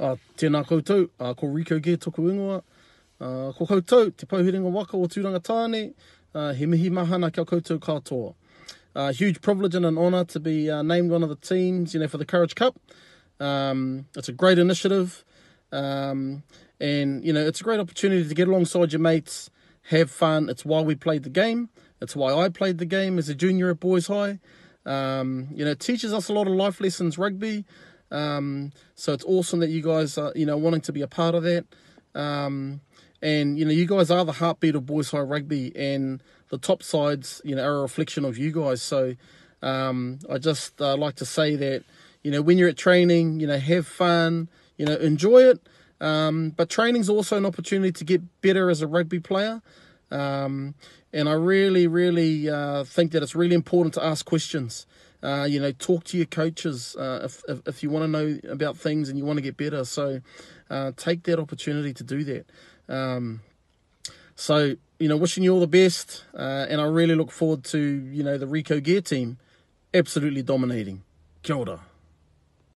Uh, tēnā koutou, uh, ko Rico Gere toku ingoa. Uh, ko koutou, te pauhiringa waka o Tūranga Tāne, uh, he mihi mahana kia koutou katoa. Uh, huge privilege and an honour to be uh, named one of the teams, you know, for the Courage Cup. Um, it's a great initiative, um, and, you know, it's a great opportunity to get alongside your mates, have fun, it's why we played the game, it's why I played the game as a junior at Boys High. Um, you know, it teaches us a lot of life lessons, rugby, Um, so it's awesome that you guys are, you know, wanting to be a part of that. Um, and, you know, you guys are the heartbeat of Boys High Rugby and the top sides, you know, are a reflection of you guys. So um, I just uh, like to say that, you know, when you're at training, you know, have fun, you know, enjoy it. Um, but training's also an opportunity to get better as a rugby player. Um, and I really, really uh, think that it's really important to ask questions. Uh, you know, talk to your coaches uh, if, if, if, you want to know about things and you want to get better. So uh, take that opportunity to do that. Um, so, you know, wishing you all the best. Uh, and I really look forward to, you know, the Rico Gear team absolutely dominating. Kia ora.